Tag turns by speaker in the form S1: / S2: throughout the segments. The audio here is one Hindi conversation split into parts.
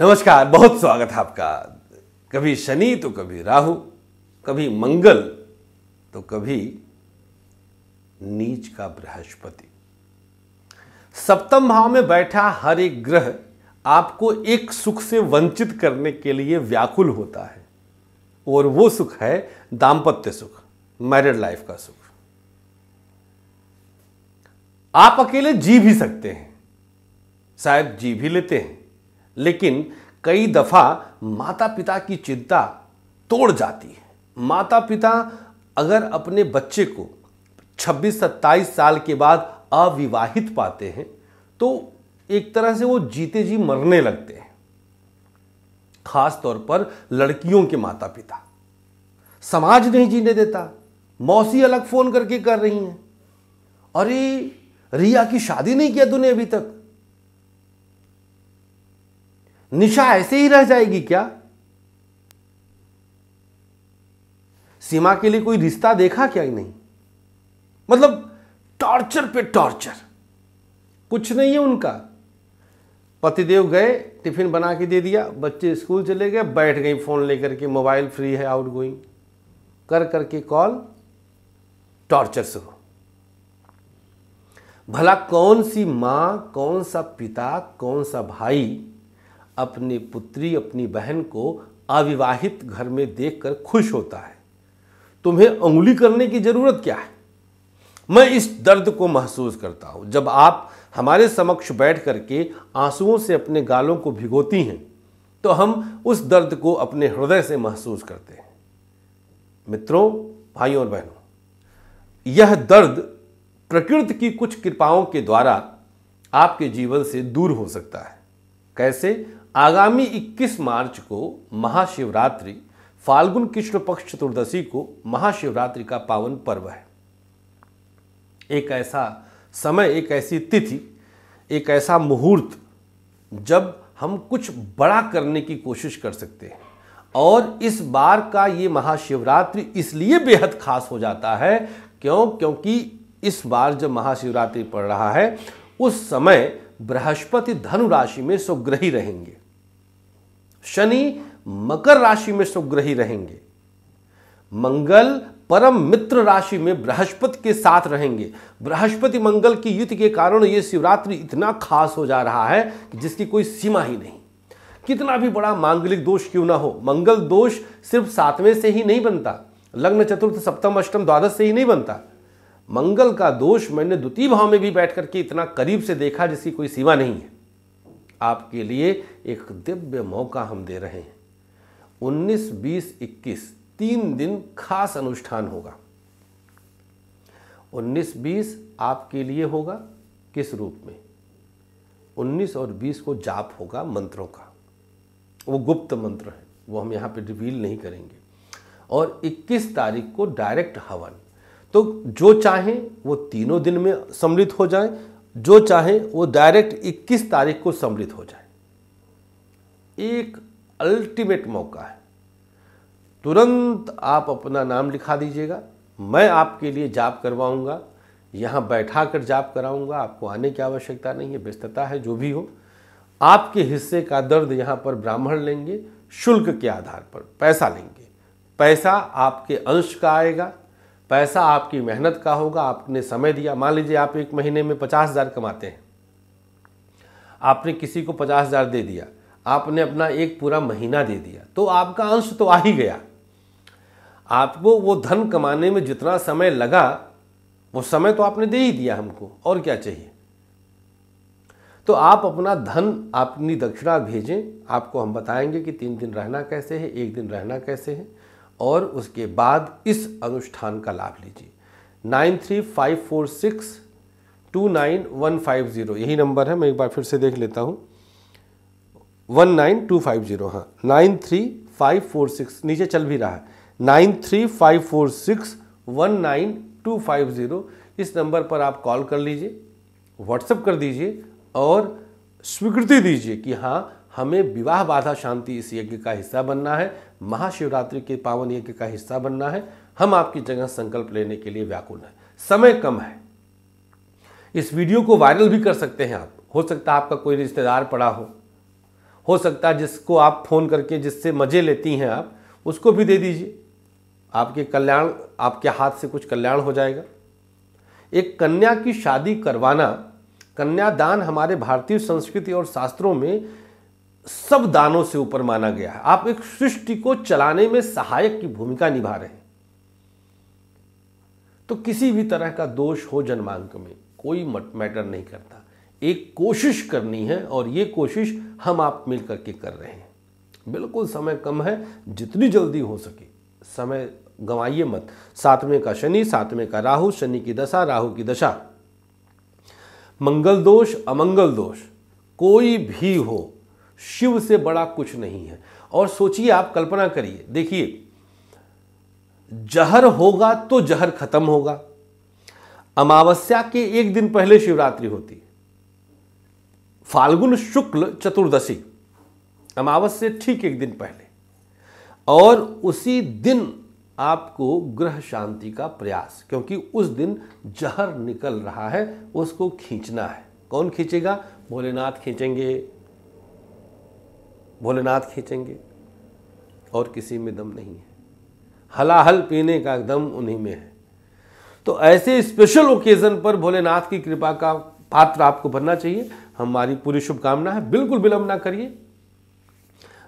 S1: नमस्कार बहुत स्वागत है आपका कभी शनि तो कभी राहु कभी मंगल तो कभी नीच का बृहस्पति सप्तम भाव में बैठा हर एक ग्रह आपको एक सुख से वंचित करने के लिए व्याकुल होता है और वो सुख है दाम्पत्य सुख मैरिड लाइफ का सुख आप अकेले जी भी सकते हैं शायद जी भी लेते हैं लेकिन कई दफ़ा माता पिता की चिंता तोड़ जाती है माता पिता अगर अपने बच्चे को 26 सत्ताईस साल के बाद अविवाहित पाते हैं तो एक तरह से वो जीते जी मरने लगते हैं खास तौर पर लड़कियों के माता पिता समाज नहीं जीने देता मौसी अलग फ़ोन करके कर रही हैं अरे रिया की शादी नहीं किया तूने अभी तक निशा ऐसे ही रह जाएगी क्या सीमा के लिए कोई रिश्ता देखा क्या ही नहीं मतलब टॉर्चर पे टॉर्चर कुछ नहीं है उनका पतिदेव गए टिफिन बना के दे दिया बच्चे स्कूल चले गए बैठ गई फ़ोन लेकर के मोबाइल फ्री है आउट गोइंग कर करके कॉल टॉर्चर से भला कौन सी माँ कौन सा पिता कौन सा भाई अपनी पुत्री अपनी बहन को अविवाहित घर में देखकर खुश होता है तुम्हें उंगली करने की ज़रूरत क्या है मैं इस दर्द को महसूस करता हूं जब आप हमारे समक्ष बैठ करके आंसुओं से अपने गालों को भिगोती हैं तो हम उस दर्द को अपने हृदय से महसूस करते हैं मित्रों भाइयों और बहनों यह दर्द प्रकृति की कुछ कृपाओं के द्वारा आपके जीवन से दूर हो सकता है कैसे आगामी 21 मार्च को महाशिवरात्रि फाल्गुन कृष्ण पक्ष चतुर्दशी को महाशिवरात्रि का पावन पर्व है एक ऐसा समय एक ऐसी तिथि एक ऐसा मुहूर्त जब हम कुछ बड़ा करने की कोशिश कर सकते हैं और इस बार का ये महाशिवरात्रि इसलिए बेहद खास हो जाता है क्यों क्योंकि इस बार जब महाशिवरात्रि पड़ रहा है उस समय बृहस्पति धनु राशि में सुग्रही रहेंगे शनि मकर राशि में सुग्रही रहेंगे मंगल परम मित्र राशि में बृहस्पति के साथ रहेंगे बृहस्पति मंगल की युति के कारण यह शिवरात्रि इतना खास हो जा रहा है कि जिसकी कोई सीमा ही नहीं कितना भी बड़ा मांगलिक दोष क्यों ना हो मंगल दोष सिर्फ सातवें से ही नहीं बनता लग्न चतुर्थ सप्तम अष्टम द्वादश से ही नहीं बनता मंगल का दोष मैंने द्वितीय भाव में भी बैठ करके इतना करीब से देखा जिसकी कोई सीमा नहीं है आपके लिए एक दिव्य मौका हम दे रहे हैं 19, 20, 21 तीन दिन खास अनुष्ठान होगा 19, 20 आपके लिए होगा किस रूप में 19 और 20 को जाप होगा मंत्रों का वो गुप्त मंत्र है वो हम यहाँ पे रिवील नहीं करेंगे और 21 तारीख को डायरेक्ट हवन तो जो चाहें वो तीनों दिन में सम्मिलित हो जाएं जो चाहे वो डायरेक्ट 21 तारीख को सम्मिलित हो जाए एक अल्टीमेट मौका है तुरंत आप अपना नाम लिखा दीजिएगा मैं आपके लिए जाप करवाऊंगा यहाँ बैठा कर जाप कराऊंगा आपको आने की आवश्यकता नहीं है व्यस्तता है जो भी हो आपके हिस्से का दर्द यहाँ पर ब्राह्मण लेंगे शुल्क के आधार पर पैसा लेंगे पैसा आपके अंश का आएगा पैसा आपकी मेहनत का होगा आपने समय दिया मान लीजिए आप एक महीने में पचास हज़ार कमाते हैं आपने किसी को पचास हज़ार दे दिया आपने अपना एक पूरा महीना दे दिया तो आपका अंश तो आ ही गया आपको वो धन कमाने में जितना समय लगा वो समय तो आपने दे ही दिया हमको और क्या चाहिए तो आप अपना धन अपनी दक्षिणा भेजें आपको हम बताएंगे कि तीन दिन रहना कैसे है एक दिन रहना कैसे है और उसके बाद इस अनुष्ठान का लाभ लीजिए nine three five four six two nine one five zero यही नंबर है मैं एक बार फिर से देख लेता हूँ one nine two five zero हाँ nine three five four six नीचे चल भी रहा है nine three five four six one nine two five zero इस नंबर पर आप कॉल कर लीजिए व्हाट्सअप कर दीजिए और स्वीकृति दीजिए कि हाँ हमें विवाह बाधा शांति इस यज्ञ का हिस्सा बनना है महाशिवरात्रि के पावन यज्ञ का हिस्सा बनना है हम आपकी जगह संकल्प लेने के लिए व्याकुल हैं समय कम है इस वीडियो को वायरल भी कर सकते हैं आप हो सकता है आपका कोई रिश्तेदार पड़ा हो हो सकता है जिसको आप फ़ोन करके जिससे मज़े लेती हैं आप उसको भी दे दीजिए आपके कल्याण आपके हाथ से कुछ कल्याण हो जाएगा एक कन्या की शादी करवाना कन्यादान हमारे भारतीय संस्कृति और शास्त्रों में सब दानों से ऊपर माना गया है आप एक सृष्टि को चलाने में सहायक की भूमिका निभा रहे हैं तो किसी भी तरह का दोष हो जन्मांक में कोई मैटर नहीं करता एक कोशिश करनी है और ये कोशिश हम आप मिलकर के कर रहे हैं बिल्कुल समय कम है जितनी जल्दी हो सके समय गंवाइए मत सातवें का शनि सातवें का राहु शनि की दशा राहु की दशा मंगल दोष अमंगल दोष कोई भी हो शिव से बड़ा कुछ नहीं है और सोचिए आप कल्पना करिए देखिए जहर होगा तो जहर खत्म होगा अमावस्या के एक दिन पहले शिवरात्रि होती है फाल्गुन शुक्ल चतुर्दशी अमावस्या ठीक एक दिन पहले और उसी दिन आपको ग्रह शांति का प्रयास क्योंकि उस दिन जहर निकल रहा है उसको खींचना है कौन खींचेगा भोलेनाथ खींचेंगे भोलेनाथ खींचेंगे और किसी में दम नहीं है हलाहल पीने का दम उन्हीं में है तो ऐसे स्पेशल ओकेज़न पर भोलेनाथ की कृपा का पात्र आपको बनना चाहिए हमारी पूरी शुभकामना है बिल्कुल विलंब ना करिए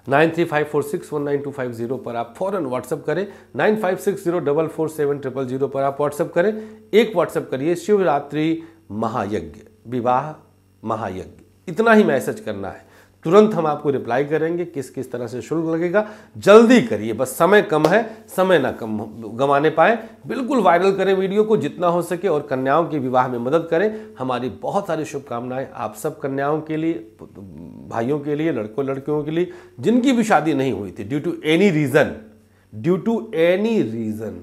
S1: nine three five four six one nine two five zero पर आप फौरन व्हाट्सअप करें nine five six zero double four seven triple zero पर आप व्हाट्सअप करें एक व्हाट्सअप करिए शिवरात्रि महायज्ञ विवाह महायज्ञ इतना ही मैसेज करना है तुरंत हम आपको रिप्लाई करेंगे किस किस तरह से शुल्क लगेगा जल्दी करिए बस समय कम है समय ना कम गंवाने पाए बिल्कुल वायरल करें वीडियो को जितना हो सके और कन्याओं के विवाह में मदद करें हमारी बहुत सारी शुभकामनाएं आप सब कन्याओं के लिए भाइयों के लिए लड़कों लड़कियों के लिए जिनकी भी शादी नहीं हुई थी due to any reason due to any reason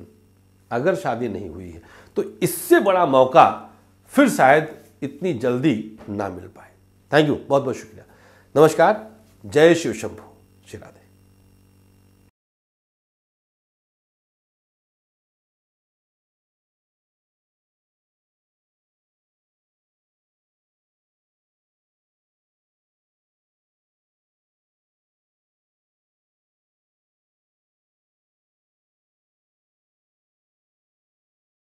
S1: अगर शादी नहीं हुई है तो इससे बड़ा मौका फिर शायद इतनी जल्दी ना मिल पाए थैंक यू बहुत बहुत शुक्रिया नमस्कार जय शिव शंभु श्री